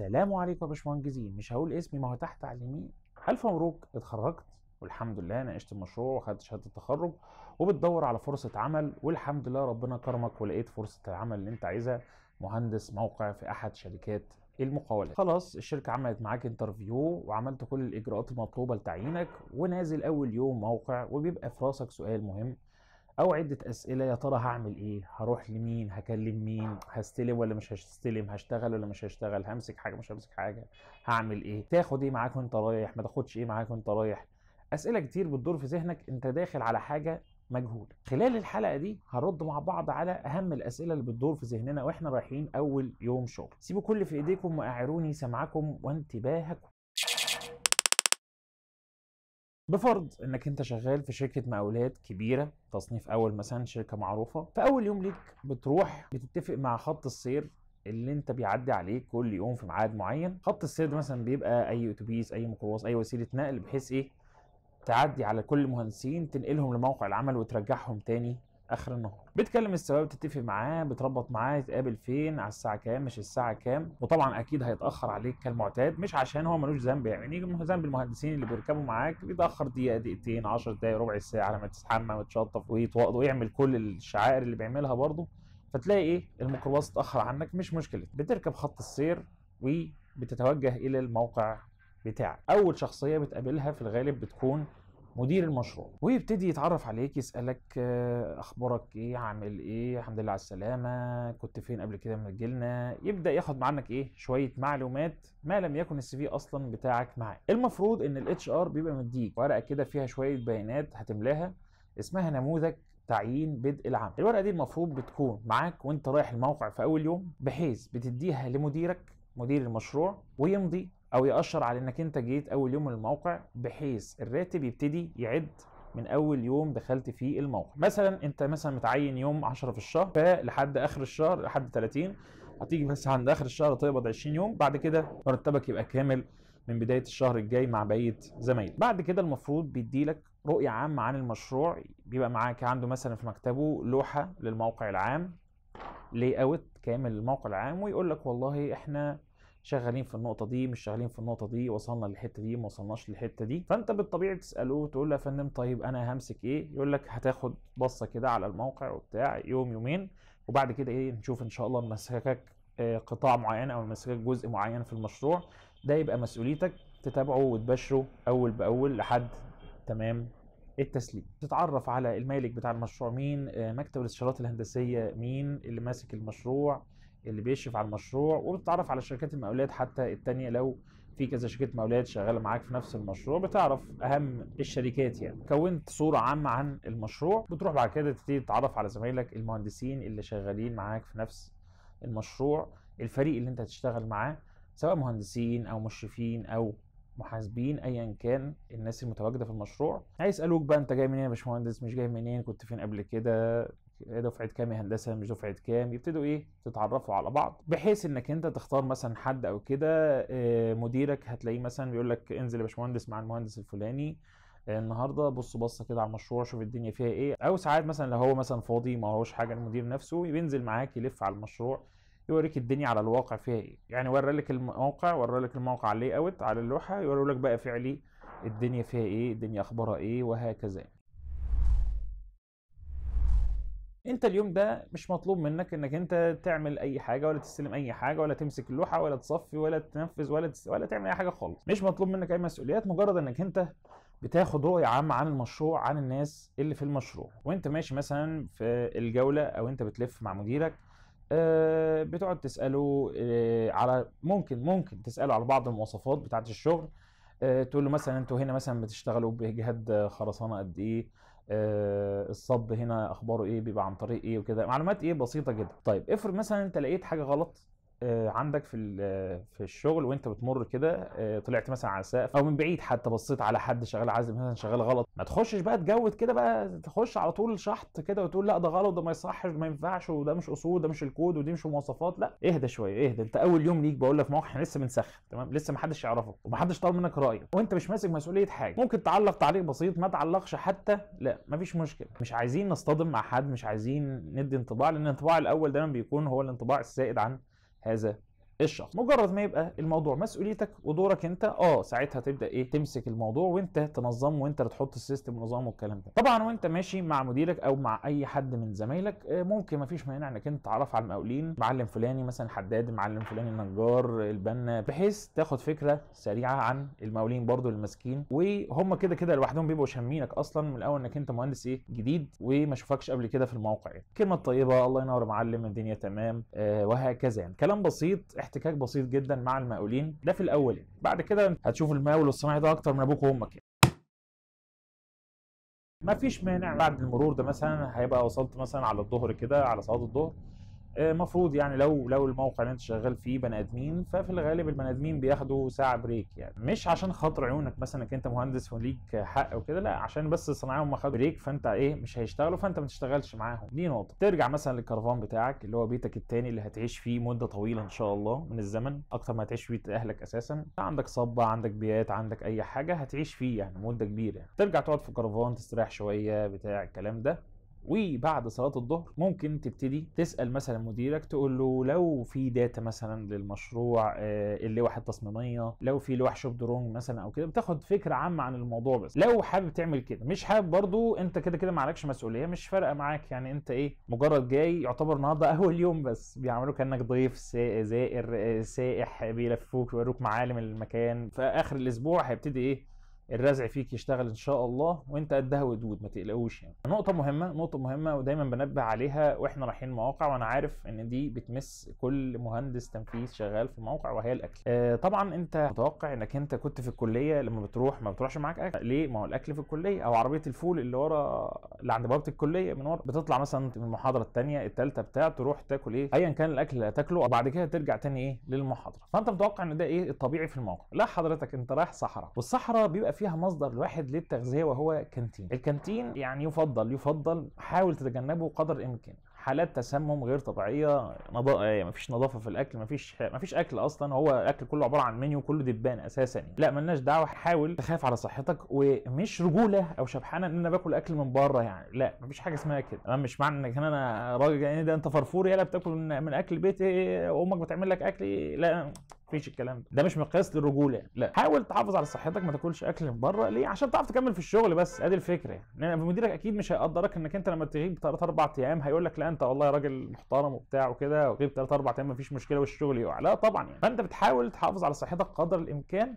السلام عليكم يا باشمهندسين مش هقول اسمي ما هو تحت على اليمين الف مبروك اتخرجت والحمد لله ناقشت المشروع وخدت شهاده التخرج وبتدور على فرصه عمل والحمد لله ربنا كرمك ولقيت فرصه العمل اللي انت عايزها مهندس موقع في احد شركات المقاولات خلاص الشركه عملت معاك انترفيو وعملت كل الاجراءات المطلوبه لتعيينك ونازل اول يوم موقع وبيبقى في راسك سؤال مهم او عده اسئله يا ترى هعمل ايه هروح لمين هكلم مين هستلم ولا مش هستلم هشتغل ولا مش هشتغل همسك حاجه مش همسك حاجه هعمل ايه تاخد ايه معاك وانت رايح ما تاخدش ايه معاك وانت رايح اسئله كتير بتدور في ذهنك انت داخل على حاجه مجهول خلال الحلقه دي هرد مع بعض على اهم الاسئله اللي بتدور في ذهننا واحنا رايحين اول يوم شغل سيبوا كل في ايديكم واعروني سمعكم وانتباهكم بفرض انك انت شغال في شركه مقاولات كبيره تصنيف اول مثلا شركه معروفه فاول يوم ليك بتروح بتتفق مع خط السير اللي انت بيعدي عليه كل يوم في ميعاد معين خط السير ده مثلا بيبقى اي اتوبيس اي ميكروباص اي وسيله نقل بحيث ايه تعدي على كل المهندسين تنقلهم لموقع العمل وترجعهم تاني اخر النهار بتكلم السواق بتتفق معاه بتربط معاه يتقابل فين على الساعه كام مش الساعه كام وطبعا اكيد هيتاخر عليك كالمعتاد مش عشان هو ملوش ذنب يعني ذنب المهندسين اللي بيركبوا معاك بيتاخر دقيقه دقيقتين 10 دقايق ربع ساعه على ما تتحمى وتشطف ويتوقد ويعمل كل الشعائر اللي بيعملها برضه فتلاقي ايه الميكروباص اتاخر عنك مش مشكله بتركب خط السير وبتتوجه الى الموقع بتاعك اول شخصيه بتقابلها في الغالب بتكون مدير المشروع ويبتدي يتعرف عليك يسالك آه، اخبارك ايه عامل ايه الحمد لله على السلامه كنت فين قبل كده لما جيلنا يبدا ياخد عنك ايه شويه معلومات ما لم يكن السي في اصلا بتاعك معاه المفروض ان الاتش ار بيبقى مديك ورقه كده فيها شويه بيانات هتملاها اسمها نموذج تعيين بدء العمل الورقه دي المفروض بتكون معاك وانت رايح الموقع في اول يوم بحيث بتديها لمديرك مدير المشروع ويمضي او ياشر على انك انت جيت اول يوم من الموقع بحيث الراتب يبتدي يعد من اول يوم دخلت فيه الموقع مثلا انت مثلا متعين يوم 10 في الشهر فلحد اخر الشهر لحد 30 هتيجي بس عند اخر الشهر تقبض 20 يوم بعد كده مرتبك يبقى كامل من بدايه الشهر الجاي مع بقيه زمايلك بعد كده المفروض بيديلك رؤيه عامه عن المشروع بيبقى معاك عنده مثلا في مكتبه لوحه للموقع العام لي اوت كامل للموقع العام ويقول لك والله احنا شغالين في النقطه دي مش شغالين في النقطه دي وصلنا للحته دي ما وصلناش للحته دي فانت بالطبيعي تساله تقول له يا فندم طيب انا همسك ايه يقول لك هتاخد بصه كده على الموقع وبتاع يوم يومين وبعد كده ايه نشوف ان شاء الله مسكك آه، قطاع معين او مسكك جزء معين في المشروع ده يبقى مسؤوليتك تتابعه وتباشره اول باول لحد تمام التسليم تتعرف على المالك بتاع المشروع مين آه، مكتب الاستشارات الهندسيه مين اللي ماسك المشروع اللي بيشرف على المشروع وبتتعرف على شركات المقاولات حتى التانية لو في كذا شركه مقاولات شغاله معاك في نفس المشروع بتعرف اهم الشركات يعني كونت صوره عامه عن المشروع بتروح بعد كده تبتدي تتعرف على زمايلك المهندسين اللي شغالين معاك في نفس المشروع الفريق اللي انت هتشتغل معاه سواء مهندسين او مشرفين او محاسبين ايا كان الناس المتواجده في المشروع هيسالوك بقى انت جاي منين يا باشمهندس مش جاي منين كنت فين قبل كده دفعه كام هندسه مش دفعه كام يبتدوا ايه تتعرفوا على بعض بحيث انك انت تختار مثلا حد او كده آه، مديرك هتلاقيه مثلا بيقول لك انزل يا باشمهندس مع المهندس الفلاني آه، النهارده بص بصه كده على المشروع شوف الدنيا فيها ايه او ساعات مثلا لو هو مثلا فاضي ما هوش حاجه المدير نفسه بينزل معاك يلف على المشروع يوريك الدنيا على الواقع فيها ايه يعني ورى لك الموقع ورى لك الموقع على اوت على اللوحه يوري لك بقى فعلي الدنيا فيها ايه الدنيا اخبارها ايه وهكذا انت اليوم ده مش مطلوب منك انك انت تعمل اي حاجه ولا تستلم اي حاجه ولا تمسك اللوحه ولا تصفي ولا تنفذ ولا تس... ولا تعمل اي حاجه خالص مش مطلوب منك اي مسؤوليات مجرد انك انت بتاخد رؤيه عامه عن المشروع عن الناس اللي في المشروع وانت ماشي مثلا في الجوله او انت بتلف مع مديرك آه، بتقعد تساله آه، على ممكن ممكن تساله على بعض المواصفات بتاعه الشغل آه، تقول له مثلا انتوا هنا مثلا بتشتغلوا بجهاد خرسانه قد ايه آه، الصب هنا اخباره ايه بيبقى عن طريق ايه وكده معلومات ايه بسيطه جدا طيب افرض مثلا انت لقيت حاجه غلط آه، عندك في آه، في الشغل وانت بتمر كده آه، طلعت مثلا على السقف او من بعيد حتى بصيت على حد شغال عازم مثلا شغال غلط ما تخشش بقى تجود كده بقى تخش على طول شحط كده وتقول لا ده غلط ده ما يصحش ما ينفعش وده مش اصول ده مش الكود ودي مش مواصفات لا اهدى شويه اهدى انت اول يوم ليك بقول لك موقع احنا لسه بنسخن تمام لسه ما حدش يعرفك وما حدش طالب منك رايك وانت مش ماسك مسؤوليه حاجه ممكن تعلق تعليق بسيط ما تعلقش حتى لا ما فيش مشكله مش عايزين نصطدم مع حد مش عايزين ندي انطباع لان الانطباع الاول دايما بيكون هو الانطباع السائد عن has a الشخص مجرد ما يبقى الموضوع مسؤوليتك ودورك انت اه ساعتها تبدا ايه تمسك الموضوع وانت تنظمه وانت اللي تحط السيستم ونظامه والكلام ده طبعا وانت ماشي مع مديرك او مع اي حد من زمايلك آه، ممكن ما فيش مانع انك انت تعرف على المقاولين معلم فلاني مثلا حداد معلم فلاني النجار البنا بحيث تاخد فكره سريعه عن المقاولين برضو اللي ماسكين وهم كده كده لوحدهم بيبقوا شامينك اصلا من الاول انك انت مهندس ايه جديد وما شفكش قبل كده في الموقع يعني. كلمه طيبه الله ينور معلم الدنيا تمام آه وهكذا يعني كلام بسيط احتكاك بسيط جدا مع المقاولين ده في الاول بعد كده هتشوف المقاول الصناعي ده اكتر من ابوك وامك يعني. ما فيش مانع بعد المرور ده مثلا هيبقى وصلت مثلا على الظهر كده على صلاه الظهر آه، مفروض يعني لو لو الموقع اللي انت شغال فيه بني ادمين ففي الغالب البني ادمين بياخدوا ساعه بريك يعني مش عشان خاطر عيونك مثلا انك انت مهندس وليك حق وكده لا عشان بس الصناعيه هم خدوا بريك فانت ايه مش هيشتغلوا فانت ما تشتغلش معاهم دي نقطه ترجع مثلا للكرفان بتاعك اللي هو بيتك التاني اللي هتعيش فيه مده طويله ان شاء الله من الزمن اكتر ما هتعيش فيه اهلك اساسا عندك صبه عندك بيات عندك اي حاجه هتعيش فيه يعني مده كبيره يعني. ترجع تقعد في كرفان تستريح شويه بتاع الكلام ده وبعد صلاه الظهر ممكن تبتدي تسال مثلا مديرك تقول له لو في داتا مثلا للمشروع اللوحة التصميميه لو في لوح شوب درونج مثلا او كده بتاخد فكره عامه عن الموضوع بس لو حابب تعمل كده مش حابب برضو انت كده كده ما عليكش مسؤوليه مش فارقه معاك يعني انت ايه مجرد جاي يعتبر النهارده اول يوم بس بيعملوا كانك ضيف زائر آه، سائح بيلفوك ويوروك معالم المكان في اخر الاسبوع هيبتدي ايه الرزع فيك يشتغل ان شاء الله وانت قدها ودود ما تقلقوش يعني نقطه مهمه نقطه مهمه ودايما بنبه عليها واحنا رايحين مواقع وانا عارف ان دي بتمس كل مهندس تنفيذ شغال في موقع وهي الاكل آه طبعا انت متوقع انك انت كنت في الكليه لما بتروح ما بتروحش معاك اكل ليه ما هو الاكل في الكليه او عربيه الفول اللي ورا اللي عند بوابه الكليه من ورا بتطلع مثلا من المحاضره الثانيه الثالثه بتاع تروح تاكل ايه ايا كان الاكل اللي هتاكله وبعد كده ترجع تاني ايه للمحاضره فانت متوقع ان ده ايه الطبيعي في الموقع لا حضرتك انت رايح صحراء والصحراء بيبقى فيها مصدر واحد للتغذيه وهو كانتين الكانتين يعني يفضل يفضل حاول تتجنبه قدر الامكان حالات تسمم غير طبيعيه ما آه، يعني مفيش نظافه في الاكل مفيش مفيش اكل اصلا هو الاكل كله عباره عن منيو كله دبان اساسا يعني. لا ملناش دعوه حاول تخاف على صحتك ومش رجوله او شبحانه ان انا باكل اكل من بره يعني لا مفيش حاجه اسمها كده انا مش معنى انك انا راجل يعني إيه ده انت فرفور يلا بتاكل من اكل بيت إيه امك بتعمل لك اكل إيه لا مفيش الكلام ده ده مش مقياس للرجوله يعني. لا حاول تحافظ على صحتك ما تاكلش اكل من بره ليه عشان تعرف تكمل في الشغل بس ادي الفكره يعني, مديرك اكيد مش هيقدرك انك انت لما تغيب ثلاث اربع ايام هيقول لك لا انت والله راجل محترم وبتاع وكده وغيب ثلاث اربع ايام مفيش مشكله والشغل يقع لا طبعا يعني فانت بتحاول تحافظ على صحتك قدر الامكان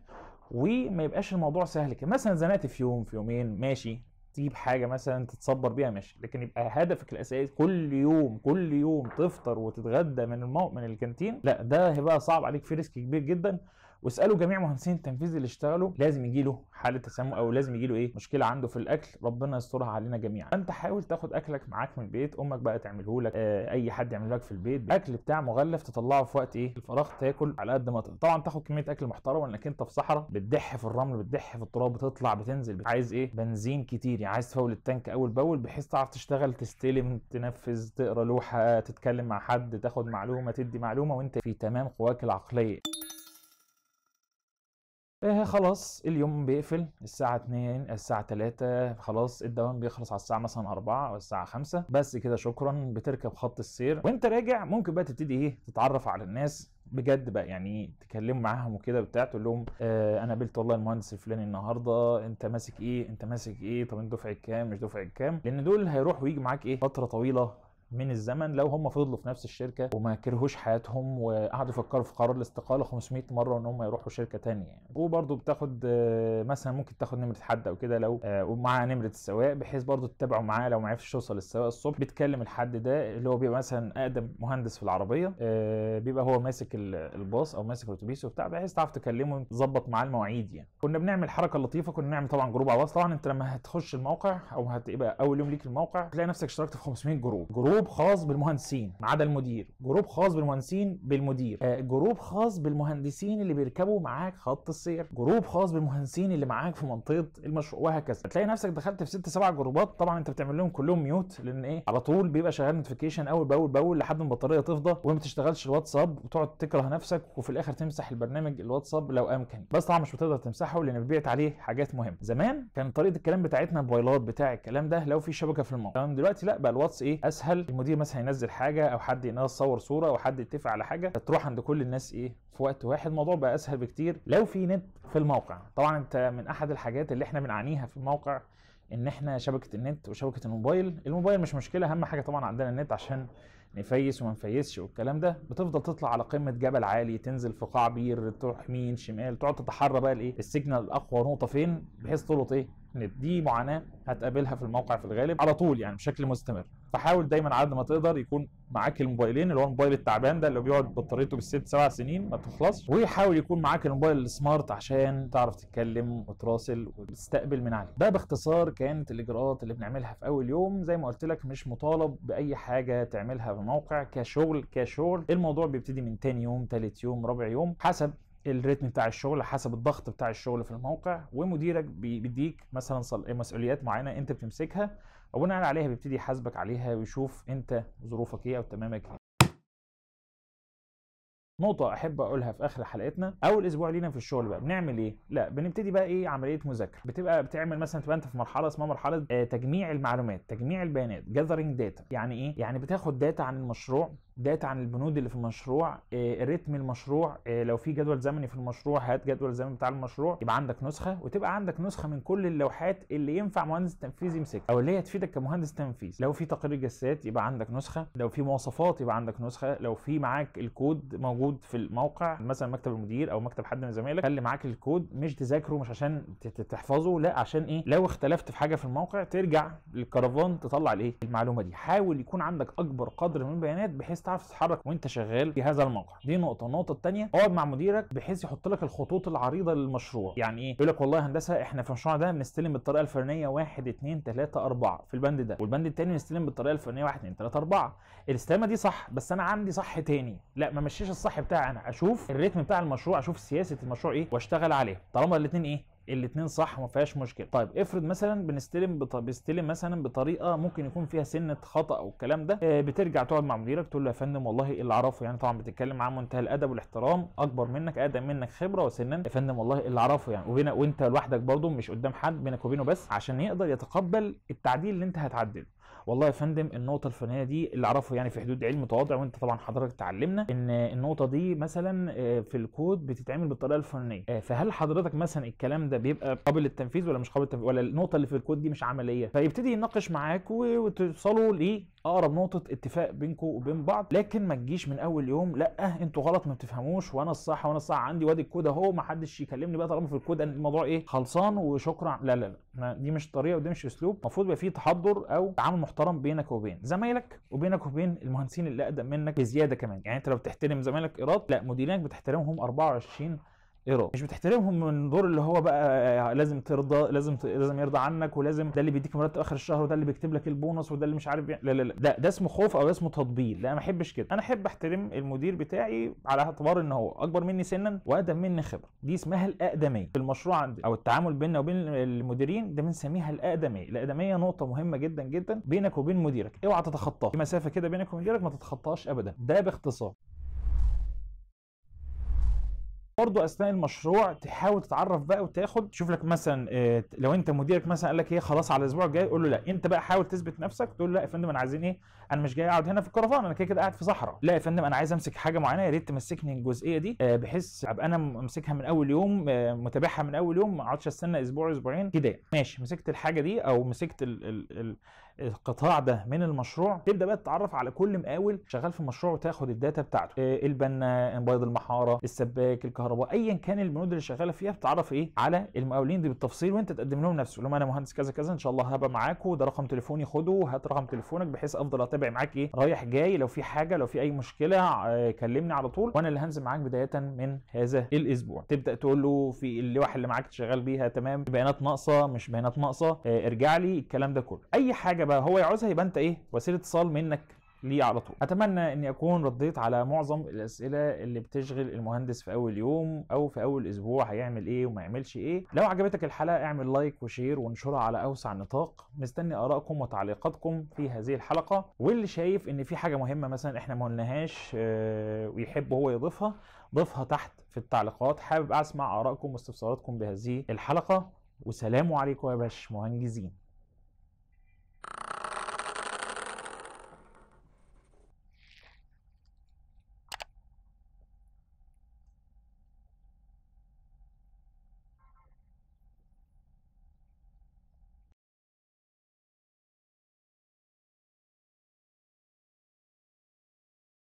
وما يبقاش الموضوع سهل كده مثلا زنقت في يوم في يومين ماشي تجيب حاجه مثلا تتصبر بيها ماشي لكن يبقى هدفك الاساسي كل يوم كل يوم تفطر وتتغدى من المو... من الكانتين لا ده هيبقى صعب عليك في ريسك كبير جدا واسالوا جميع مهندسين التنفيذ اللي اشتغلوا لازم يجي له حاله تسمم او لازم يجي له ايه مشكله عنده في الاكل ربنا يسترها علينا جميعا فانت حاول تاخد اكلك معاك من البيت امك بقى تعمله لك اه اي حد يعمله لك في البيت اكل بتاع مغلف تطلعه في وقت ايه الفراغ تاكل على قد ما طبعا تاخد كميه اكل محترمه لانك انت في صحراء بتدح في الرمل بتدح في التراب بتطلع بتنزل بت... عايز ايه بنزين كتير يعني عايز تفول التانك اول باول بحيث تعرف تشتغل تستلم تنفذ تقرا لوحه تتكلم مع حد تاخد معلومه تدي معلومه وانت في تمام قواك العقليه آه، خلاص اليوم بيقفل الساعة 2 الساعة 3 خلاص الدوام بيخلص على الساعة مثلا 4 أو الساعة 5 بس كده شكرا بتركب خط السير وانت راجع ممكن بقى تبتدي ايه تتعرف على الناس بجد بقى يعني تكلم معاهم وكده بتاع تقول لهم آه انا قابلت والله المهندس الفلاني النهارده انت ماسك ايه انت ماسك ايه طب انت دفعه كام مش دفعه كام لان دول هيروح ويجي معاك ايه فتره طويله من الزمن لو هم فضلوا في نفس الشركه وما كرهوش حياتهم وقعدوا يفكروا في قرار الاستقاله 500 مره ان هم يروحوا شركه ثانيه يعني وبرده بتاخد آه، مثلا ممكن تاخد نمره حد او كده لو آه، ومع نمره السواق بحيث برده تتابعوا معاه لو ما عرفش يوصل السواق الصبح بتكلم الحد ده اللي هو بيبقى مثلا اقدم مهندس في العربيه آه، بيبقى هو ماسك الباص او ماسك الاتوبيس وبتاع بحيث تعرف تكلمه تظبط معاه المواعيد يعني كنا بنعمل حركه لطيفه كنا بنعمل طبعا جروب على طبعا انت لما هتخش الموقع او هتبقى اول يوم ليك الموقع تلاقي نفسك اشتركت في 500 جروب جروب جروب خاص بالمهندسين ما عدا المدير جروب خاص بالمهندسين بالمدير آه، جروب خاص بالمهندسين اللي بيركبوا معاك خط السير جروب خاص بالمهندسين اللي معاك في منطقه المشروع وهكذا تلاقي نفسك دخلت في ست سبع جروبات طبعا انت بتعمل لهم كلهم ميوت لان ايه على طول بيبقى شغال نوتيفيكيشن اول باول باول لحد ما البطاريه تفضى وما بتشتغلش الواتساب وتقعد تكره نفسك وفي الاخر تمسح البرنامج الواتساب لو امكن بس طبعا مش بتقدر تمسحه لان بيبعت عليه حاجات مهمه زمان كان طريقه الكلام بتاعتنا الموبايلات بتاع الكلام ده لو في شبكه في الموقع دلوقتي لا بقى الواتس ايه اسهل المدير مثلا هينزل حاجه او حد ينزل صور صوره او حد يتفق على حاجه تروح عند كل الناس ايه في وقت واحد الموضوع بقى اسهل بكتير لو في نت في الموقع طبعا انت من احد الحاجات اللي احنا بنعانيها في الموقع ان احنا شبكه النت وشبكه الموبايل الموبايل مش مشكله اهم حاجه طبعا عندنا النت عشان نفيس وما نفيسش والكلام ده بتفضل تطلع على قمه جبل عالي تنزل في قاع بير تروح يمين شمال تقعد تتحرى بقى الايه السيجنال الاقوى نقطه فين بحيث تلقط ايه دي معاناه هتقابلها في الموقع في الغالب على طول يعني بشكل مستمر فحاول دايما على قد ما تقدر يكون معاك الموبايلين اللي هو الموبايل التعبان ده اللي بيقعد بطاريته بالست سبع سنين ما بتخلصش وحاول يكون معاك الموبايل السمارت عشان تعرف تتكلم وتراسل وتستقبل من عليه ده باختصار كانت الاجراءات اللي بنعملها في اول يوم زي ما قلت لك مش مطالب باي حاجه تعملها في الموقع كشغل كشغل الموضوع بيبتدي من تاني يوم تالت يوم رابع يوم حسب الريتم بتاع الشغل حسب الضغط بتاع الشغل في الموقع ومديرك بيديك مثلا مسؤوليات معينه انت بتمسكها وبناء عليها بيبتدي يحاسبك عليها ويشوف انت ظروفك ايه او تمامك ايه نقطة أحب أقولها في آخر حلقتنا أول أسبوع لينا في الشغل بقى بنعمل إيه؟ لا بنبتدي بقى إيه عملية مذاكرة بتبقى بتعمل مثلا تبقى أنت في مرحلة اسمها مرحلة آه، تجميع المعلومات تجميع البيانات gathering data يعني إيه؟ يعني بتاخد داتا عن المشروع داتا عن البنود اللي في المشروع آه رتم المشروع آه، لو في جدول زمني في المشروع هات جدول زمني بتاع المشروع يبقى عندك نسخه وتبقى عندك نسخه من كل اللوحات اللي ينفع مهندس تنفيذي يمسكها او اللي هي تفيدك كمهندس تنفيذ لو في تقرير جسات يبقى عندك نسخه لو في مواصفات يبقى عندك نسخه لو في معاك الكود موجود في الموقع مثلا مكتب المدير او مكتب حد من زمايلك خلي معاك الكود مش تذاكره مش عشان تحفظه لا عشان ايه لو اختلفت في حاجه في الموقع ترجع للكرفان تطلع الايه المعلومه دي حاول يكون عندك اكبر قدر من البيانات بحيث تعرف تتحرك وانت شغال في هذا الموقع دي نقطه النقطه الثانيه اقعد مع مديرك بحيث يحط لك الخطوط العريضه للمشروع يعني ايه يقول لك والله هندسه احنا في المشروع ده بنستلم بالطريقه الفلانيه 1 2 3 4 في البند ده والبند الثاني بنستلم بالطريقه الفلانيه 1 2 3 4 الاستلامه دي صح بس انا عندي صح تاني لا ما مشيش الصح بتاعي انا اشوف الريتم بتاع المشروع اشوف سياسه المشروع ايه واشتغل عليه طالما الاثنين ايه الاثنين صح ما فيهاش مشكله طيب افرض مثلا بنستلم بط... بيستلم مثلا بطريقه ممكن يكون فيها سنه خطا او الكلام ده آه بترجع تقعد مع مديرك تقول له يا فندم والله إيه اللي اعرفه يعني طبعا بتتكلم معاه منتهى الادب والاحترام اكبر منك اقدم منك خبره وسنا يا فندم والله إيه اللي اعرفه يعني وبين وانت لوحدك برضه مش قدام حد بينك وبينه بس عشان يقدر يتقبل التعديل اللي انت هتعدله والله يا فندم النقطه الفلانيه دي اللي اعرفه يعني في حدود علم متواضع وانت طبعا حضرتك اتعلمنا ان النقطه دي مثلا آه، في الكود بتتعمل بالطريقه الفلانيه آه، فهل حضرتك مثلا الكلام ده بيبقى قابل للتنفيذ ولا مش قابل للتنفيذ ولا النقطه اللي في الكود دي مش عمليه فيبتدي يناقش معاك وتوصلوا ليه اقرب نقطه اتفاق بينكم وبين بعض لكن ما تجيش من اول يوم لا انتوا غلط ما بتفهموش وانا الصح وانا الصح عندي وادي الكود اهو ما حدش يكلمني بقى طالما في الكود الموضوع ايه خلصان وشكرا لا لا لا دي مش طريقه ودي مش اسلوب المفروض يبقى في تحضر او تعامل محترم بينك وبين زمايلك وبينك وبين المهندسين اللي اقدم منك بزياده كمان يعني انت لو بتحترم زمايلك ايراد لا مديرينك بتحترمهم 24 ايراد مش بتحترمهم من دور اللي هو بقى آه، لازم ترضى لازم لازم يرضى عنك ولازم ده اللي بيديك مرتب اخر الشهر وده اللي بيكتب لك البونص وده اللي مش عارف لا لا لا ده, ده اسمه خوف او ده اسمه تطبيل لا ما احبش كده انا احب احترم المدير بتاعي على اعتبار ان هو اكبر مني سنا واقدم مني خبره دي اسمها الاقدميه في المشروع عندنا او التعامل بيننا وبين المديرين ده بنسميها الاقدميه الاقدميه نقطه مهمه جدا جدا بينك وبين مديرك اوعى تتخطاها في مسافه كده بينك ومديرك ما تتخطاهاش ابدا ده باختصار برضه اثناء المشروع تحاول تتعرف بقى وتاخد تشوف لك مثلا آه، لو انت مديرك مثلا قال لك ايه خلاص على الاسبوع الجاي قول له لا انت بقى حاول تثبت نفسك تقول له لا يا فندم انا عايزين ايه انا مش جاي اقعد هنا في الكرفان انا كده كده قاعد في صحراء لا يا فندم انا عايز امسك حاجه معينه يا ريت تمسكني الجزئيه دي آه، بحيث ابقى انا ممسكها من اول يوم آه، متابعها من اول يوم ما اقعدش استنى اسبوع اسبوعين كده يعني. ماشي مسكت الحاجه دي او مسكت الـ ال ال القطاع ده من المشروع تبدا بقى تتعرف على كل مقاول شغال في المشروع وتاخد الداتا بتاعته إيه البناء بيض المحاره السباك الكهرباء ايا كان البنود اللي شغاله فيها بتعرف ايه على المقاولين دي بالتفصيل وانت تقدم لهم نفسه لهم انا مهندس كذا كذا ان شاء الله هبقى معاكم ده رقم تليفوني خده هات رقم تليفونك بحيث افضل اتابع معاك ايه رايح جاي لو في حاجه لو في اي مشكله آه كلمني على طول وانا اللي هنزل معاك بدايه من هذا الاسبوع تبدا تقول له في اللوحه اللي معاك شغال بيها تمام بيانات ناقصه مش بيانات ناقصه آه ارجع لي الكلام ده كله اي حاجه حاجه بقى هو يعوزها يبقى انت ايه وسيله اتصال منك ليه على طول اتمنى اني اكون رديت على معظم الاسئله اللي بتشغل المهندس في اول يوم او في اول اسبوع هيعمل ايه وما يعملش ايه لو عجبتك الحلقه اعمل لايك وشير وانشرها على اوسع نطاق مستني ارائكم وتعليقاتكم في هذه الحلقه واللي شايف ان في حاجه مهمه مثلا احنا ما قلناهاش آه، ويحب هو يضيفها ضيفها تحت في التعليقات حابب اسمع ارائكم واستفساراتكم بهذه الحلقه وسلام عليكم يا باشمهندسين